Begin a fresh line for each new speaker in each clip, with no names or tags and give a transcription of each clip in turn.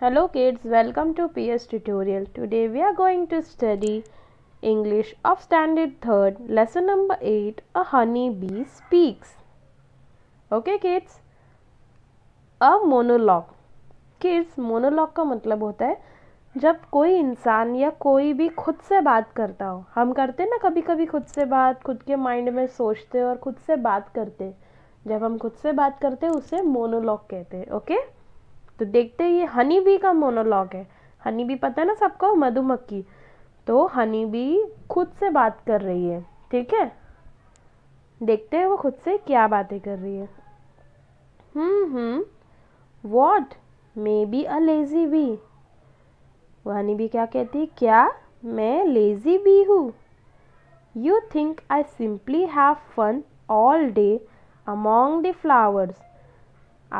Hello kids, welcome to PS tutorial. Today we are going to study English of standard 3rd, lesson number 8, A Honey Bee Speaks. Okay kids, a monologue. Kids, monologue का मतलब होता है जब कोई इंसान या कोई भी खुद से बात करता हो हम करते ना कभी कभी खुद से बात खुद के माइंड में सोचते और खुद से बात करते जब हम खुद से बात करते उसे मोनोलॉग कहते हैं ओके okay? तो देखते हैं ये हनी बी का मोनोलॉग है हनी बी पता है ना सबको मधुमक्खी तो हनी बी खुद से बात कर रही है ठीक है देखते हैं वो खुद से क्या बातें कर रही है hmm what may be a lazy bee वो हनी बी क्या कहती है क्या मैं लेज़ी बी हूँ you think I simply have fun all day among the flowers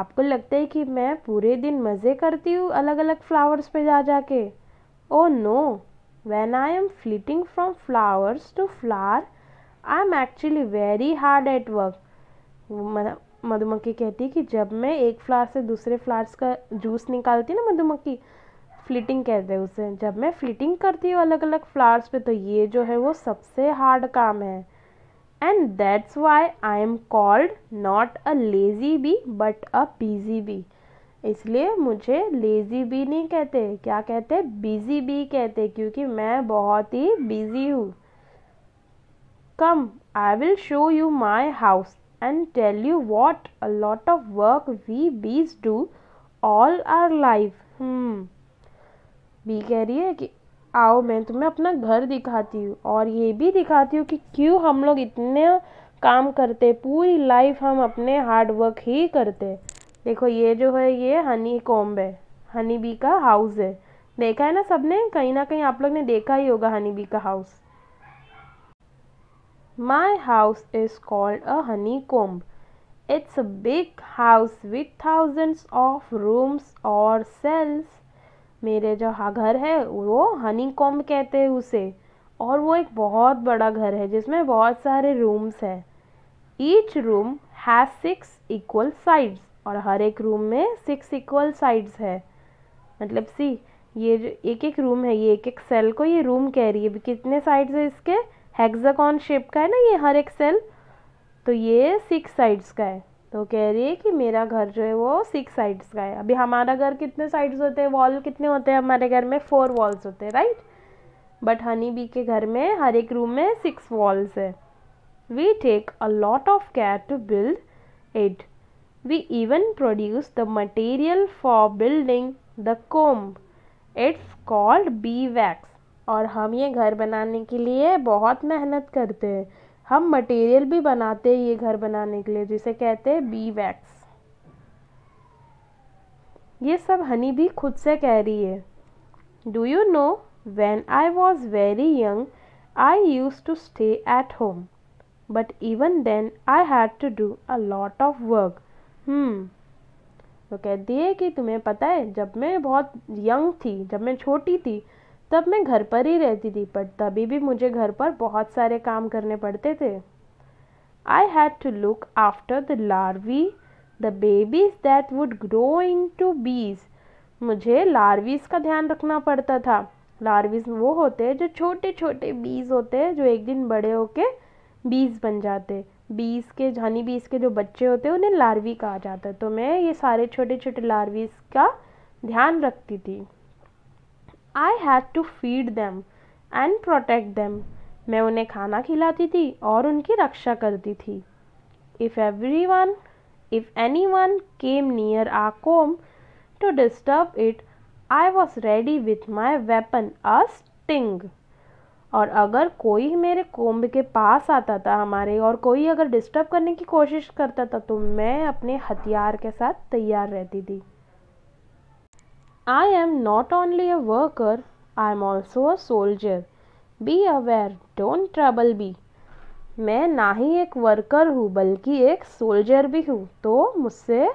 आपको लगता है कि मैं पूरे दिन मज़े करती हूँ अलग अलग फ्लावर्स पे जा जा के oh no when I am flitting from flowers to flower I am actually very hard at work मधुमक्खी कहती है कि जब मैं एक फ्लावर से दूसरे फ्लावर्स का जूस निकालती ना मधुमक्खी फ्लिटिंग कहते हैं उसे जब मैं फ्लिटिंग करती हूँ अलग अलग फ्लावर्स पे तो ये जो है वो सबसे हार्ड काम है and that's why I am called not a lazy bee but a busy bee इसलिए मुझे लेज़ी बी नहीं कहते क्या कहते हैं बिज़ी बी कहते क्योंकि मैं बहुत ही बिज़ी हूँ come I will show you my house and tell you what a lot of work we bees do all our life bee कह रही है कि आओ मैं तुम्हें अपना घर दिखाती हूँ और ये भी दिखाती हूँ कि क्यों हम लोग इतने काम करते पूरी लाइफ हम अपने हार्ड वर्क ही करते देखो ये जो है ये हनी कॉम्ब है हनी बी का हाउस है देखा है ना सबने कहीं ना कहीं आप लोग ने देखा ही होगा हनी बी का house my house is called a honeycomb it's huge house with thousands of rooms और सेल्स मेरे जो हाँ घर है वो हनी कॉम्ब कहते हैं उसे और वो एक बहुत बड़ा घर है जिसमें बहुत सारे रूम्स हैं each room has six equal sides और हर एक रूम में सिक्स इक्वल साइड्स है मतलब सी ये जो एक एक रूम है ये एक एक सेल को ये रूम कह रही है कितने साइड्स है इसके हेक्सागोन शेप का है ना ये हर एक सेल तो ये सिक्स साइड्स का है तो कह रही है कि मेरा घर जो है वो सिक्स साइड्स का है अभी हमारा घर कितने साइड्स होते हैं वॉल कितने होते हैं हमारे घर में फोर वॉल्स होते हैं राइट बट हनी बी के घर में हर एक रूम में सिक्स वॉल्स है we take a lot of care to build it we even produce the material for building the comb it's called beeswax और हम ये घर बनाने के लिए बहुत मेहनत करते हैं हम मटेरियल भी बनाते हैं ये घर बनाने के लिए जिसे कहते हैं बी वैक्स ये सब हनी भी खुद से कह रही है do you know when I was very young I used to stay at home but even then I had to do a lot of work Hmm. वो कहती है कि तुम्हें पता है जब मैं बहुत यंग थी जब मैं छोटी थी तब मैं घर पर ही रहती थी बट तभी भी मुझे घर पर बहुत सारे काम करने पड़ते थे I had to look after the larvae the babies that would grow into bees मुझे लार्वीज का ध्यान रखना पड़ता था लार्वीज वो होते हैं जो छोटे छोटे बीज होते हैं जो एक दिन बड़े होके बीज बन जाते बीज के हनी बीज के जो बच्चे होते हैं उन्हें लार्वी कहा जाता है तो मैं ये सारे छोटे छोटे लार्वीज का ध्यान रखती थी I had to feed them and protect them मैं उन्हें खाना खिलाती थी और उनकी रक्षा करती थी if everyone if anyone came near a comb to disturb it I was ready with my weapon a sting और अगर कोई मेरे कोम्ब के पास आता था हमारे और कोई अगर डिस्टर्ब करने की कोशिश करता था तो मैं अपने हथियार के साथ तैयार रहती थी I am not only a worker I am also a soldier be aware don't trouble bee मैं ना ही एक वर्कर हूँ बल्कि एक सोल्जर भी हूँ तो मुझसे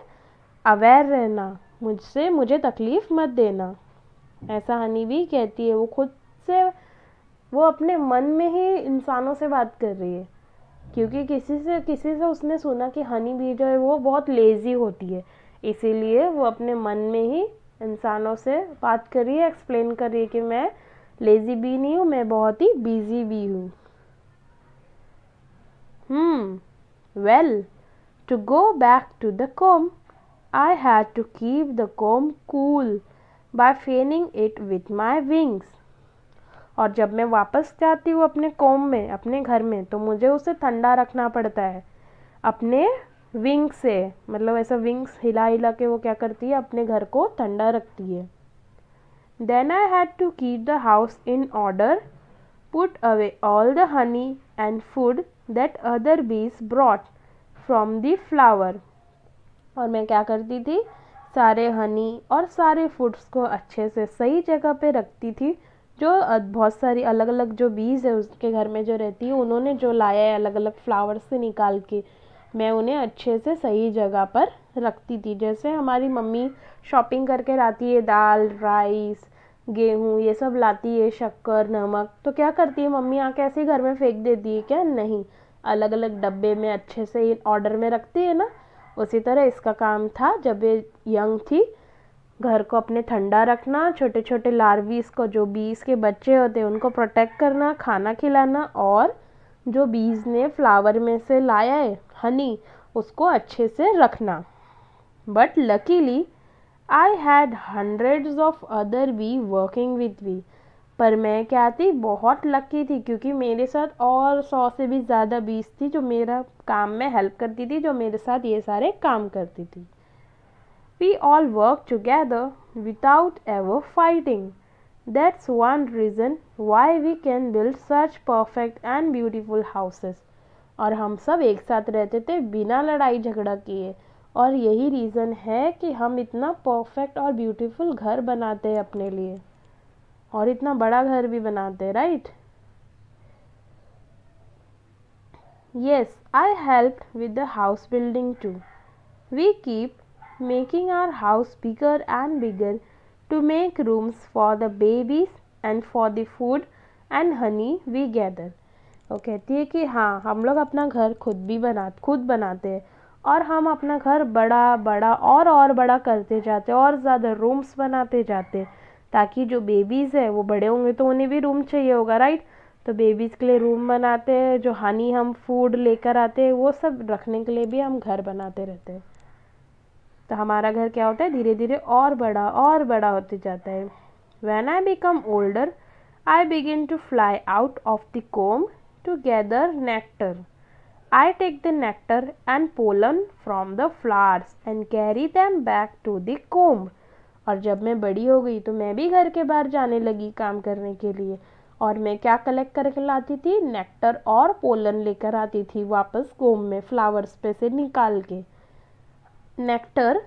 अवेयर रहना मुझसे मुझे तकलीफ़ मत देना ऐसा हनी भी कहती है वो खुद से वो अपने मन में ही इंसानों से बात कर रही है क्योंकि किसी से किसी से उसने सुना कि हनी भी जो है वो बहुत लेज़ी होती है इसीलिए वो अपने मन में ही इंसानों से बात करिए एक्सप्लेन करिए कि मैं लेज़ी भी नहीं हूँ मैं बहुत ही बिजी भी हूँ well to go back to the comb I had to keep the comb cool by fanning it with my wings और जब मैं वापस जाती हूँ अपने कोम में अपने घर में तो मुझे उसे ठंडा रखना पड़ता है अपने विंग्स से मतलब ऐसा विंग्स हिला हिला के वो क्या करती है अपने घर को ठंडा रखती है then I had to keep the house in order put away all the honey and food that other bees brought from the flower और मैं क्या करती थी सारे हनी और सारे फूड्स को अच्छे से सही जगह पे रखती थी जो बहुत सारी अलग अलग जो बीज है उसके घर में जो रहती है उन्होंने जो लाया है अलग अलग फ्लावर्स से निकाल के मैं उन्हें अच्छे से सही जगह पर रखती थी जैसे हमारी मम्मी शॉपिंग करके लाती है दाल राइस गेहूँ ये सब लाती है शक्कर नमक तो क्या करती है मम्मी आके ऐसे ही घर में फेंक देती है क्या नहीं अलग अलग डब्बे में अच्छे से ऑर्डर में रखती है ना उसी तरह इसका काम था जब ये यंग थी घर को अपने ठंडा रखना छोटे छोटे लार्वीस को जो बीज के बच्चे होते हैं उनको प्रोटेक्ट करना खाना खिलाना और जो बीज ने फ्लावर में से लाया है हनी उसको अच्छे से रखना but luckily I had hundreds of other bee working with bee पर मैं क्या थी बहुत लकी थी क्योंकि मेरे साथ और सौ से भी ज़्यादा बीस थी जो मेरा काम में हेल्प करती थी जो मेरे साथ ये सारे काम करती थी we all work together without ever fighting that's one reason why we can build such perfect and beautiful houses और हम सब एक साथ रहते थे बिना लड़ाई झगड़ा किए और यही रीज़न है कि हम इतना परफेक्ट और ब्यूटीफुल घर बनाते हैं अपने लिए और इतना बड़ा घर भी बनाते हैं right yes I help with the house building too we keep making our house bigger and bigger to make rooms for the babies and for the food and honey we gather वो कहती है कि हाँ हम लोग अपना घर खुद भी बना खुद बनाते हैं और हम अपना घर बड़ा बड़ा और और बड़ा करते जाते और ज़्यादा रूम्स बनाते जाते ताकि जो बेबीज़ है वो बड़े होंगे तो उन्हें भी रूम चाहिए होगा राइट तो बेबीज़ के लिए रूम बनाते हैं जो हनी हम फूड लेकर आते हैं वो सब रखने के लिए भी हम घर बनाते रहते हैं तो हमारा घर क्या होता है धीरे धीरे और बड़ा और बड़ा होते जाता है when I become older I begin to fly out of the comb to gather nectar. I take the nectar and pollen from the flowers and carry them back to the comb. और जब मैं बड़ी हो गई तो मैं भी घर के बाहर जाने लगी काम करने के लिए और मैं क्या कलेक्ट करके लाती थी नेक्टर और पोलन लेकर आती थी वापस कोम में फ्लावर्स पे से निकाल के nectar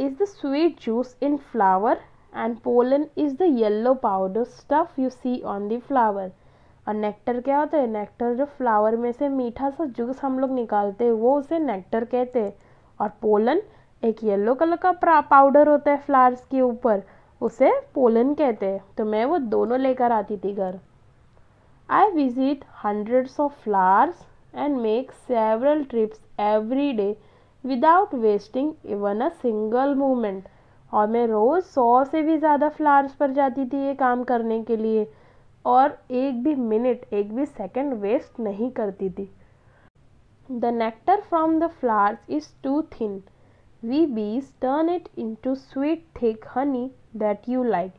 is the sweet juice in flower and pollen is the yellow powder stuff you see on the flower और नेक्टर क्या होता है नेक्टर जो फ्लावर में से मीठा सा जूस हम लोग निकालते हैं वो उसे नेक्टर कहते हैं और पोलन एक येलो कलर का पाउडर होता है फ्लावर्स के ऊपर उसे पोलन कहते हैं तो मैं वो दोनों लेकर आती थी घर I visit hundreds of flowers and make several trips every day without wasting even a single moment और मैं रोज़ सौ से भी ज़्यादा फ्लावर्स पर जाती थी ये काम करने के लिए और एक भी मिनट एक भी सेकंड वेस्ट नहीं करती थी the nectar from the flowers is too thin we bees turn it to sweet thick honey that you like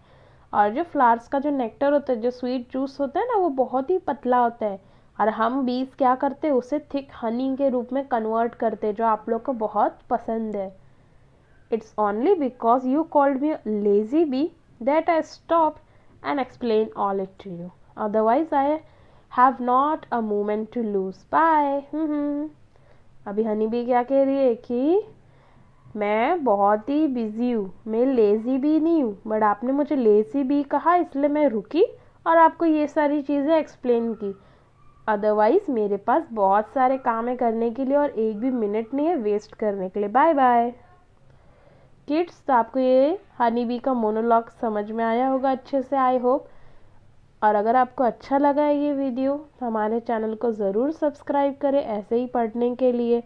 और जो फ्लावर्स का जो नेक्टर होता है जो स्वीट जूस होता है ना वो बहुत ही पतला होता है और हम बीज क्या करते हैं उसे थिक हनी के रूप में कन्वर्ट करते हैं जो आप लोग को बहुत पसंद है it's only because you called me lazy bee that I stop and explain all it to you. Otherwise, I have not a moment to lose. Bye. अभी हनी भी क्या कह रही है कि मैं बहुत ही बिजी हूँ मैं लेज़ी भी नहीं हूँ बट आपने मुझे लेज़ी भी कहा इसलिए मैं रुकी और आपको ये सारी चीज़ें एक्सप्लेन की अदरवाइज़ मेरे पास बहुत सारे काम है करने के लिए और एक भी मिनट नहीं है वेस्ट करने के लिए बाय बाय किड्स तो आपको ये हनी बी का मोनोलॉग समझ में आया होगा अच्छे से आई होप और अगर आपको अच्छा लगा है ये वीडियो तो हमारे चैनल को ज़रूर सब्सक्राइब करें ऐसे ही पढ़ने के लिए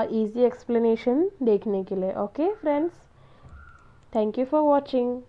और इजी एक्सप्लेनेशन देखने के लिए okay friends thank you for watching